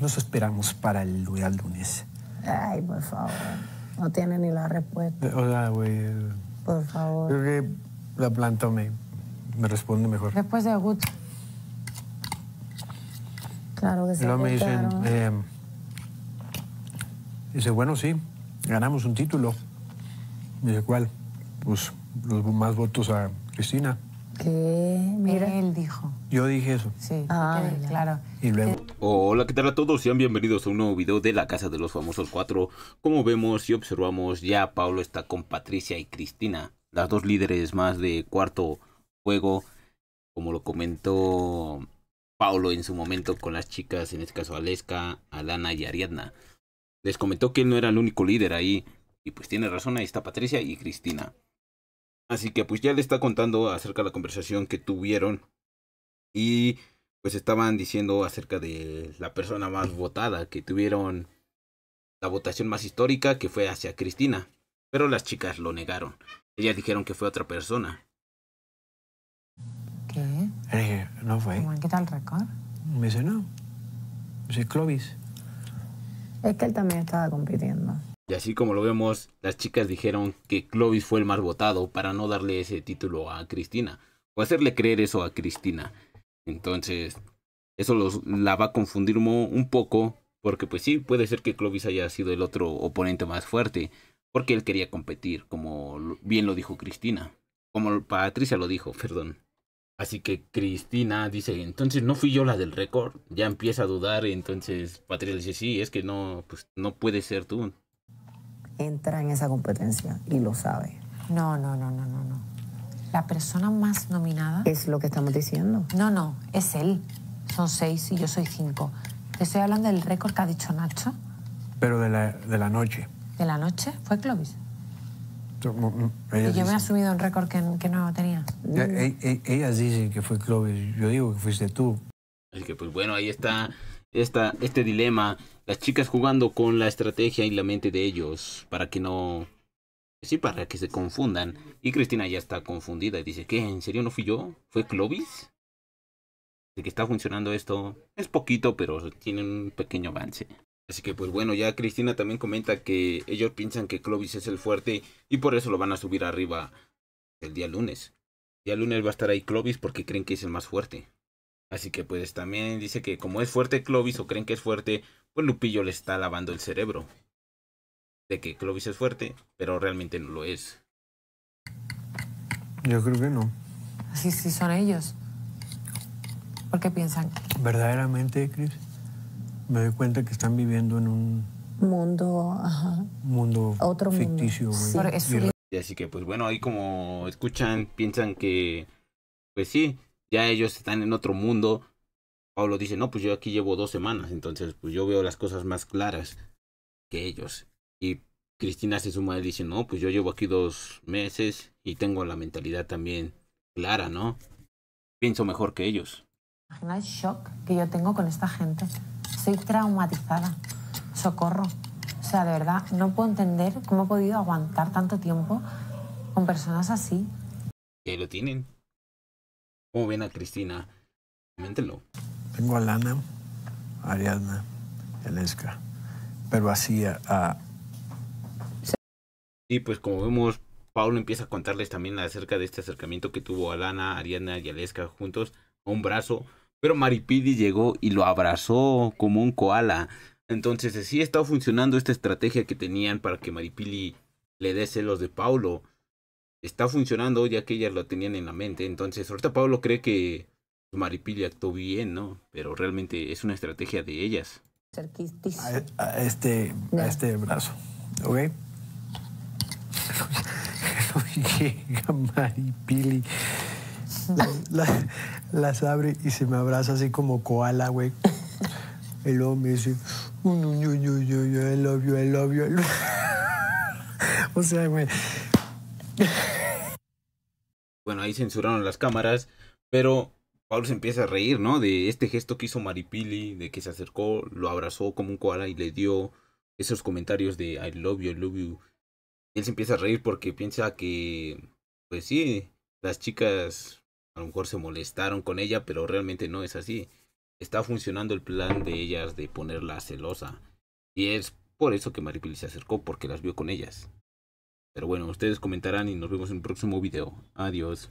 nos esperamos para el día lunes? Ay, por favor. No tiene ni la respuesta. Eh, hola, güey. Por favor. Creo que la planta me, me responde mejor. Después de agosto. Claro que sí. Luego me dicen, eh, dice, bueno, sí, ganamos un título. Dice, ¿cuál? Pues los más votos a Cristina. ¿Qué? Mira. Él dijo. Yo dije eso. Sí, ah, claro. Y luego. Hola, ¿qué tal a todos? Sean bienvenidos a un nuevo video de La Casa de los Famosos 4. Como vemos y observamos, ya Paulo está con Patricia y Cristina, las dos líderes más de cuarto juego. Como lo comentó Paulo en su momento con las chicas, en este caso Aleska, Alana y Ariadna. Les comentó que él no era el único líder ahí. Y pues tiene razón, ahí está Patricia y Cristina. Así que pues ya le está contando acerca de la conversación que tuvieron y pues estaban diciendo acerca de la persona más votada, que tuvieron la votación más histórica que fue hacia Cristina, pero las chicas lo negaron. Ellas dijeron que fue otra persona. ¿Qué? Eh, no fue. ¿Qué tal quitado el récord? Me dice no. Dice Clovis. Es que él también estaba compitiendo. Y así como lo vemos, las chicas dijeron que Clovis fue el más votado para no darle ese título a Cristina. O hacerle creer eso a Cristina. Entonces, eso los, la va a confundir un poco. Porque pues sí, puede ser que Clovis haya sido el otro oponente más fuerte. Porque él quería competir, como bien lo dijo Cristina. Como Patricia lo dijo, perdón. Así que Cristina dice, entonces no fui yo la del récord. Ya empieza a dudar, entonces Patricia dice, sí, es que no, pues no puede ser tú entra en esa competencia y lo sabe. No, no, no, no, no, no. La persona más nominada. Es lo que estamos diciendo. No, no, es él. Son seis y yo soy cinco. Te estoy hablando del récord que ha dicho Nacho. Pero de la, de la noche. ¿De la noche? ¿Fue Clovis? yo me he asumido un récord que, no tenía. E, e, ellas dicen que fue Clovis. Yo digo que fuiste tú. que, pues bueno, ahí está esta, este dilema, las chicas jugando con la estrategia y la mente de ellos para que no... Sí, para que se confundan. Y Cristina ya está confundida y dice, ¿qué? ¿En serio no fui yo? ¿Fue Clovis? De que está funcionando esto. Es poquito, pero tiene un pequeño avance. Así que pues bueno, ya Cristina también comenta que ellos piensan que Clovis es el fuerte y por eso lo van a subir arriba el día lunes. El día lunes va a estar ahí Clovis porque creen que es el más fuerte. Así que pues también dice que como es fuerte Clovis o creen que es fuerte, pues Lupillo le está lavando el cerebro. De que Clovis es fuerte, pero realmente no lo es. Yo creo que no. Así sí son ellos. ¿Por qué piensan? Verdaderamente, Chris, me doy cuenta que están viviendo en un mundo, ajá. mundo Otro ficticio. Mundo. Sí. Y así que pues bueno, ahí como escuchan, piensan que pues sí, ya ellos están en otro mundo. Pablo dice, no, pues yo aquí llevo dos semanas, entonces pues yo veo las cosas más claras que ellos. Y Cristina se suma y dice, no, pues yo llevo aquí dos meses y tengo la mentalidad también clara, ¿no? Pienso mejor que ellos. Imagina el shock que yo tengo con esta gente. Soy traumatizada. Socorro. O sea, de verdad, no puedo entender cómo he podido aguantar tanto tiempo con personas así. Que lo tienen. ¿Cómo ven a Cristina? Coméntenlo. Tengo a Lana, a Ariadna, pero así a, Y pues como vemos, Paulo empieza a contarles también acerca de este acercamiento que tuvo Alana, Ariana y Aleska juntos a un brazo, pero Maripili llegó y lo abrazó como un koala. Entonces eh, sí estaba funcionando esta estrategia que tenían para que Maripili le dé celos de Paulo está funcionando ya que ellas lo tenían en la mente. Entonces, ahorita Pablo cree que Maripili actuó bien, ¿no? Pero realmente es una estrategia de ellas. A, este, este brazo, ¿ok? Llega Maripili. las abre y se me abraza así como koala, güey. El hombre dice, yo, yo, yo, yo, el el O sea, güey, bueno, ahí censuraron las cámaras, pero Paul se empieza a reír, ¿no? De este gesto que hizo Maripili, de que se acercó, lo abrazó como un koala y le dio esos comentarios de I love you, I love you. Él se empieza a reír porque piensa que, pues sí, las chicas a lo mejor se molestaron con ella, pero realmente no es así. Está funcionando el plan de ellas de ponerla celosa. Y es por eso que Maripili se acercó, porque las vio con ellas. Pero bueno, ustedes comentarán y nos vemos en un próximo video. Adiós.